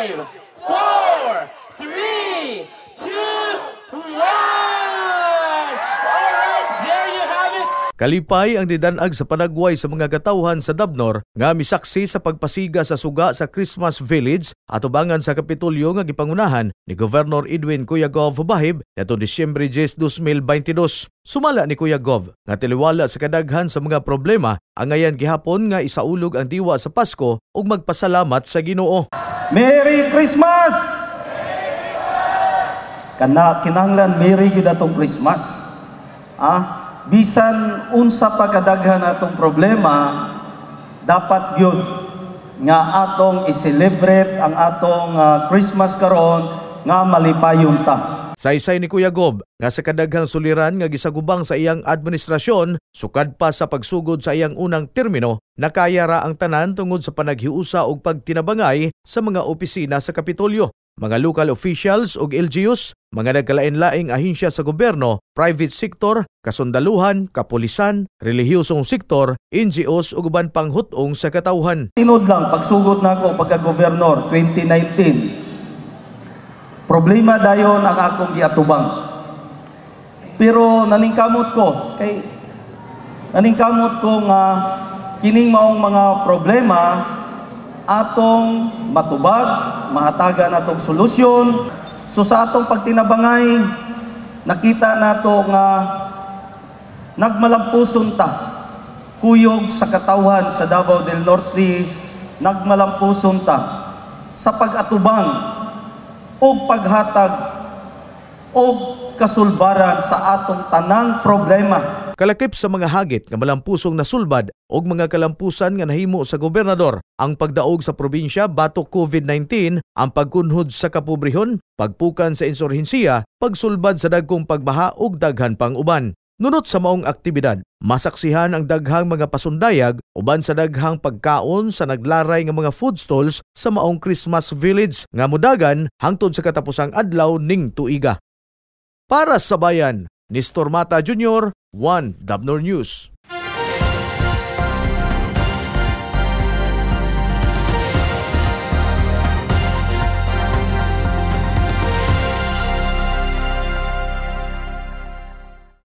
five, four, three, two, one! Alright, there you have it! Kalipay ang didanag sa panagway sa mga katawhan sa Dabnor nga misaksi sa pagpasiga sa suga sa Christmas Village at ubangan sa Kapitulyo nga gipangunahan ni Governor Edwin Cuyagov Bahib natong Disyembre 10, 2022. Sumala ni Kuya Gov nga tiliwala sa kadaghan sa mga problema ang ngayon gihapon nga isaulog ang diwa sa Pasko ug magpasalamat sa Ginoo. Merry Christmas! Kana kinanglan Merry gyud atong Christmas. Ah, bisan unsa pa kadaghan atong problema, dapat gyud nga atong i-celebrate ang atong uh, Christmas karon nga malipayong ta. Saysay ni Kuya Gob nga sa kadaghang suliran nga gisagubang sa iyang administrasyon sukad pa sa pagsugod sa iyang unang termino nakaya ra ang tanan tungod sa panaghiusa og pagtinabangay sa mga opisina sa Kapitolyo mga local officials ug LGUs, mga nagkalain-laing ahinsya sa gobyerno, private sector, kasundaluhan, kapulisan, relihiyosong sektor, NGOs ug uban pang hutong sa katawhan. Tinod lang pagsugot nako pagka governor 2019 Problema dayon ang akong giatubang. Pero naningkamot ko kay naningkamot ko nga kining maong mga problema atong matubag, mahatagan natong solusyon. So sa atong pagtinabangay, nakita nato nga nagmalampuson ta kuyog sa katawhan sa Davao del Norte nagmalampuson ta sa pag-atubang o paghatag o kasulbaran sa atong tanang problema. Kalakip sa mga hagit nga malampusong nasulbad o mga kalampusan nga nahimo sa gobernador ang pagdaog sa probinsya batok COVID-19, ang pagkunhod sa kapobrehon, pagpukan sa insurhensiya, pagsulbad sa dagkong pagbaha ug daghan pang uban. Nunot sa maong aktibidad, masaksihan ang daghang mga pasundayag uban sa daghang pagkaon sa naglaray nga mga food stalls sa maong Christmas Village nga mudagan hangtod sa katapusang adlaw ning tuiga. Para sa bayan, Nestor Mata Jr., 1 Dabnor News.